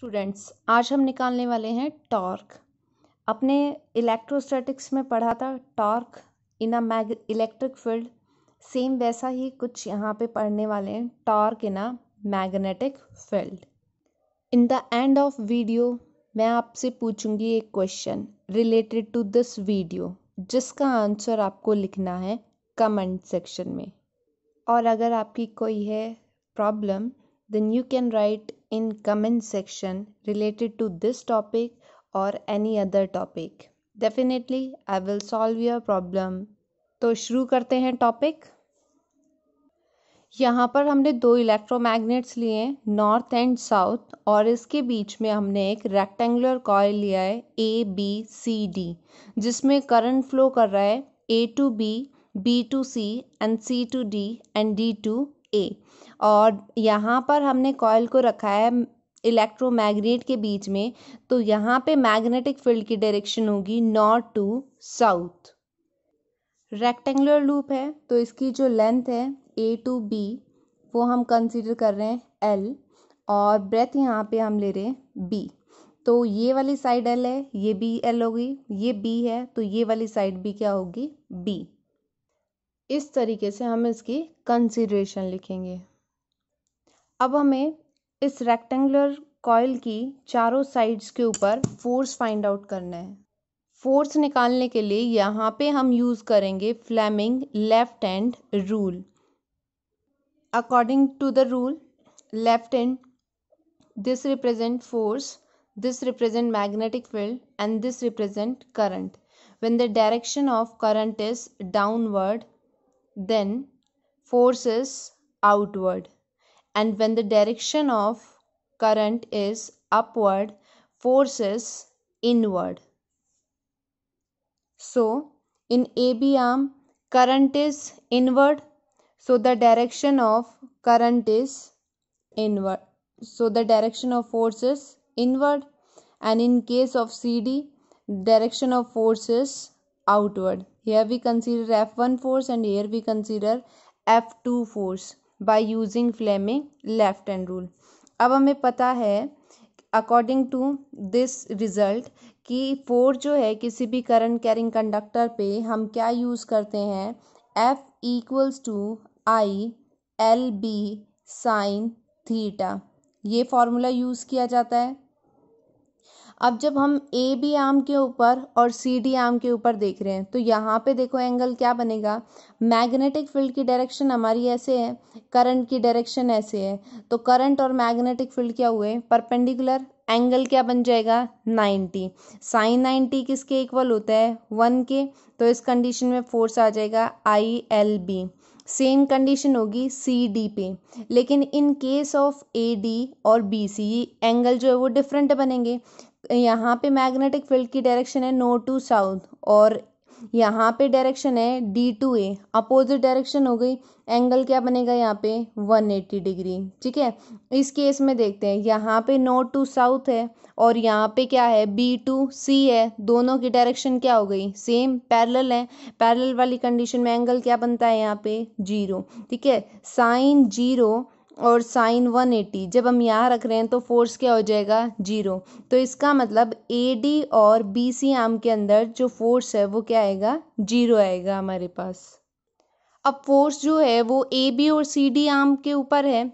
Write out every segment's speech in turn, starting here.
Students आज हम निकालने वाले हैं टॉर्क अपने इलेक्ट्रोस्टैटिक्स में पढ़ा था torque in a mag electric field same वैसा ही कुछ यहाँ पे पढ़ने वाले हैं torque in a magnetic field in the end of video मैं आपसे पूछूंगी एक question related to this video जिसका आंसर आपको लिखना है कमेंट सेक्शन में और अगर आपकी कोई है problem then you can write in comment section related to this topic or any other topic definitely i will solve your problem तो शुरू करते हैं टॉपिक यहाँ पर हमने दो इलेक्ट्रोमैग्नेट्स लिए नॉर्थ एंड साउथ और इसके बीच में हमने एक रेक्टेंगुलर कॉयल लिया है ए बी सी डी जिसमें करंट फ्लो कर रहा है A to B B to C and C to D and D to A और यहाँ पर हमने कॉयल को रखा है इलेक्ट्रोमैग्नेट के बीच में तो यहाँ पे मैग्नेटिक फील्ड की डायरेक्शन होगी north to south rectangular loop है तो इसकी जो लेंथ है ए टू बी वो हम कंसीडर कर रहे हैं एल और ब्रेथ यहाँ पे हम ले रहे हैं बी तो ये वाली साइड एल है ये बी एल होगी ये बी है तो ये वाली साइड भी क्या होगी बी इस तरीके से हम इसकी कंसीडरेशन लिखेंगे अब हमें इस रेक्टेंगुलर कॉयल की चारों साइड्स के ऊपर फोर्स फाइंड आउट करना है फोर्स निकालने के लिए यहाँ पे हम यूज़ करेंगे Fleming left hand rule according to the rule left hand this represent force this represent magnetic field and this represent current when the direction of current is downward then forces outward and when the direction of current is upward forces inward so in AB arm current is inward so the direction of current is inward so the direction of force is inward and in case of CD direction of force is outward. Here we consider F1 force and here we consider F2 force by using Fleming left hand rule. अब हमें पता है according to this result कि force जो है किसी भी current carrying conductor पे हम क्या यूज़ करते हैं F equals to I L B sine theta ये फॉर्मूला यूज़ किया जाता है अब जब हम ए बी आर्म के ऊपर और सी डी आर्म के ऊपर देख रहे हैं तो यहाँ पे देखो एंगल क्या बनेगा मैग्नेटिक फील्ड की डायरेक्शन हमारी ऐसे है करंट की डायरेक्शन ऐसे है तो करंट और मैग्नेटिक फील्ड क्या हुए परपेंडिकुलर एंगल क्या बन जाएगा 90 साइन 90 किसके इक्वल होता है वन के तो इस कंडीशन में फोर्स आ जाएगा I L B same condition होगी सी डी पे लेकिन in case of A D और बी सी एंगल जो है वो डिफरेंट बनेंगे यहाँ पे मैग्नेटिक फील्ड की डायरेक्शन है नो टू साउथ और यहाँ पे डायरेक्शन है D to A opposite direction हो गई एंगल क्या बनेगा यहाँ पे 180 डिग्री ठीक है इस केस में देखते हैं यहाँ पे नॉर्थ टू साउथ है और यहाँ पे क्या है बी टू सी है दोनों की डायरेक्शन क्या हो गई सेम पैरेलल है पैरेलल वाली कंडीशन में एंगल क्या बनता है यहाँ पे जीरो ठीक है साइन जीरो और साइन 180 जब हम यहाँ रख रहे हैं तो फोर्स क्या हो जाएगा जीरो तो इसका मतलब ए डी और बी सी आर्म के अंदर जो फोर्स है वो क्या आएगा जीरो आएगा हमारे पास अब फोर्स जो है वो ए बी और सी डी आर्म के ऊपर है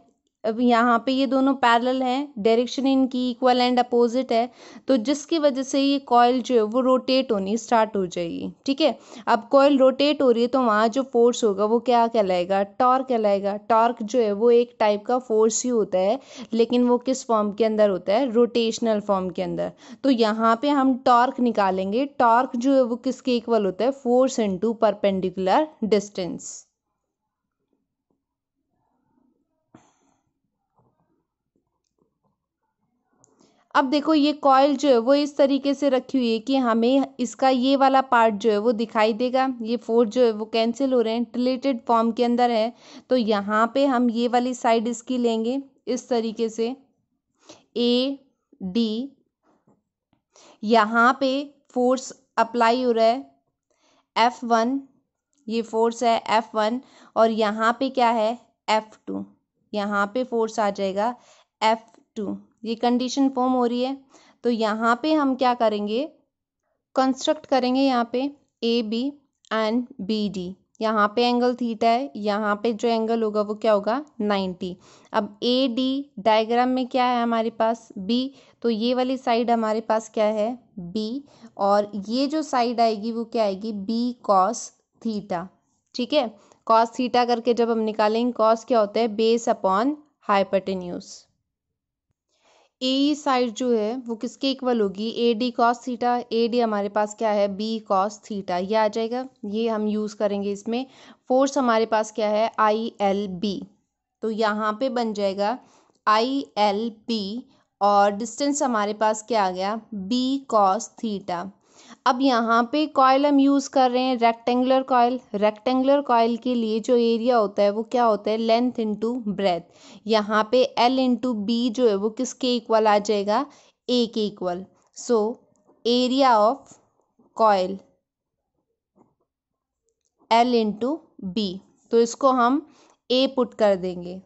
अब यहाँ पे ये दोनों पैरल हैं डायरेक्शन इनकी इक्वल एंड अपोजिट है तो जिसकी वजह से ये कॉयल जो है वो रोटेट होनी स्टार्ट हो जाएगी ठीक है अब कॉयल रोटेट हो रही है तो वहाँ जो फोर्स होगा वो क्या कहलाएगा टॉर्क कहलाएगा टॉर्क जो है वो एक टाइप का फोर्स ही होता है लेकिन वो किस फॉर्म के अंदर होता है रोटेशनल फॉर्म के अंदर तो यहाँ पर हम टॉर्क निकालेंगे टॉर्क जो है वो किसके इक्वल होता है फोर्स इंटू परपेंडिकुलर डिस्टेंस अब देखो ये कॉयल जो है वो इस तरीके से रखी हुई है कि हमें इसका ये वाला पार्ट जो है वो दिखाई देगा ये फोर जो है वो कैंसिल हो रहे हैं डिलेटेड फॉर्म के अंदर है तो यहाँ पे हम ये वाली साइड इसकी लेंगे इस तरीके से ए डी यहाँ पे फोर्स अप्लाई हो रहा है एफ वन ये फोर्स है एफ वन और यहाँ पे क्या है एफ टू यहाँ पे फोर्स आ जाएगा एफ टू ये कंडीशन फॉर्म हो रही है तो यहाँ पे हम क्या करेंगे कंस्ट्रक्ट करेंगे यहाँ पे A B and B D यहाँ पे एंगल थीटा है यहाँ पे जो एंगल होगा वो क्या होगा 90 अब ए डी डायग्राम में क्या है हमारे पास बी तो ये वाली साइड हमारे पास क्या है बी और ये जो साइड आएगी वो क्या आएगी बी कॉस थीटा ठीक है कॉस थीटा करके जब हम निकालेंगे कॉस क्या होता है base upon hypotenuse a side जो है वो किसके इक्वल होगी A D cos theta A D हमारे पास क्या है बी कॉस थीटा ये आ जाएगा ये हम यूज़ करेंगे इसमें फोर्स हमारे पास क्या है आई एल बी तो यहाँ पे बन जाएगा आई एल बी और डिस्टेंस हमारे पास क्या आ गया बी कॉस थीटा अब यहाँ पे कॉयल हम यूज़ कर रहे हैं रेक्टेंगुलर कॉयल रेक्टेंगुलर कॉयल के लिए जो एरिया होता है वो क्या होता है लेंथ इंटू ब्रेथ यहाँ पे एल इंटू बी जो है वो किसके इक्वल आ जाएगा ए के equal so area of coil L into B तो इसको हम ए पुट कर देंगे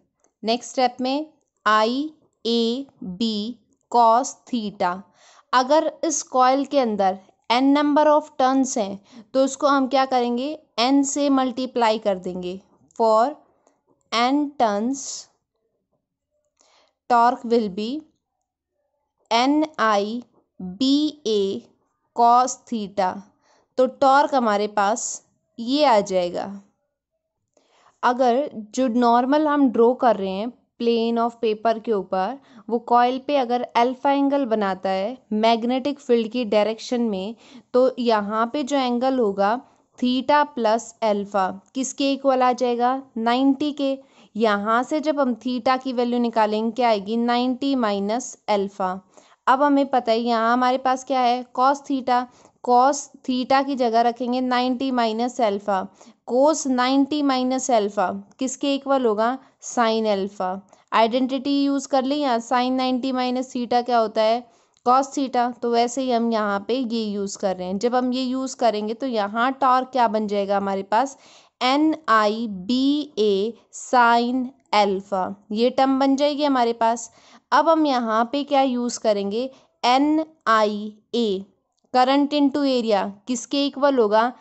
नेक्स्ट स्टेप में I A B cos theta अगर इस कॉयल के अंदर एन नंबर ऑफ टर्न्स हैं तो उसको हम क्या करेंगे एन से मल्टीप्लाई कर देंगे for N turns torque will be N I B A cos theta तो टॉर्क हमारे पास ये आ जाएगा अगर जो नॉर्मल हम ड्रॉ कर रहे हैं प्लेन ऑफ पेपर के ऊपर वो कॉयल पे अगर अल्फा एंगल बनाता है मैग्नेटिक फील्ड की डायरेक्शन में तो यहाँ पे जो एंगल होगा थीटा प्लस अल्फा किसके इक्वल आ जाएगा नाइन्टी के यहाँ से जब हम थीटा की वैल्यू निकालेंगे क्या आएगी नाइन्टी माइनस अल्फा अब हमें पता है यहाँ हमारे पास क्या है कॉस थीटा कॉस थीटा की जगह रखेंगे ninety minus alpha cos ninety minus alpha किसके इक्वल होगा साइन एल्फ़ा आइडेंटिटी यूज़ कर ली यहाँ साइन नाइन्टी माइनस थीटा क्या होता है कॉस थीटा तो वैसे ही हम यहाँ पे ये यूज़ कर रहे हैं जब हम ये यूज़ करेंगे तो यहाँ टॉर्क क्या बन जाएगा हमारे पास N I B A sine alpha ये टर्म बन जाएगी हमारे पास अब हम यहाँ पे क्या यूज़ करेंगे N I A current into area किसके इक्वल होगा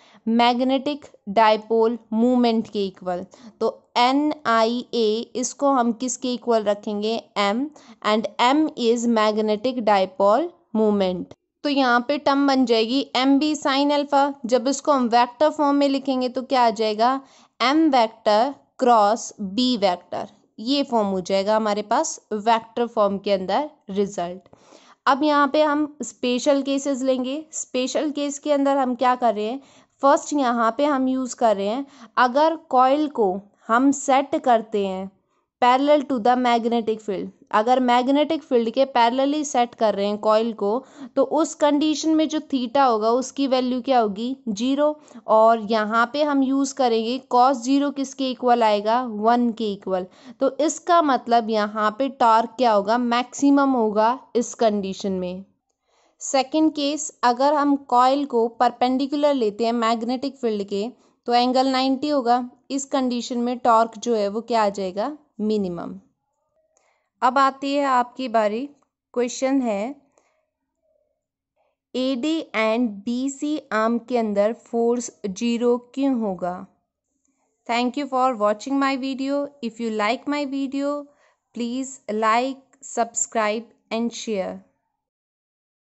मैग्नेटिक डायपोल मूवमेंट के इक्वल तो एन आई ए इसको हम किसके इक्वल रखेंगे M and M is magnetic dipole moment तो यहाँ पे टर्म बन जाएगी एम बी साइन अल्फा जब इसको हम वेक्टर फॉर्म में लिखेंगे तो क्या आ जाएगा M vector cross B vector ये फॉर्म हो जाएगा हमारे पास वेक्टर फॉर्म के अंदर रिजल्ट अब यहाँ पे हम स्पेशल केसेस लेंगे स्पेशल केस के अंदर हम क्या कर रहे हैं फर्स्ट यहाँ पे हम यूज़ कर रहे हैं अगर कॉयल को हम सेट करते हैं parallel to the magnetic field अगर मैग्नेटिक फील्ड के पैरेलली सेट कर रहे हैं कॉयल को तो उस कंडीशन में जो थीटा होगा उसकी वैल्यू क्या होगी जीरो और यहाँ पे हम यूज़ करेंगे कॉस जीरो किसके इक्वल आएगा वन के इक्वल तो इसका मतलब यहाँ पे टॉर्क क्या होगा मैक्सिमम होगा इस कंडीशन में सेकेंड केस अगर हम कॉयल को परपेंडिकुलर लेते हैं मैग्नेटिक फील्ड के तो एंगल नाइन्टी होगा इस कंडीशन में टॉर्क जो है वो क्या आ जाएगा मिनिमम अब आती है आपकी बारी क्वेश्चन है A D and B C arm के अंदर फोर्स जीरो क्यों होगा thank you for watching my video if you like my video please like subscribe and share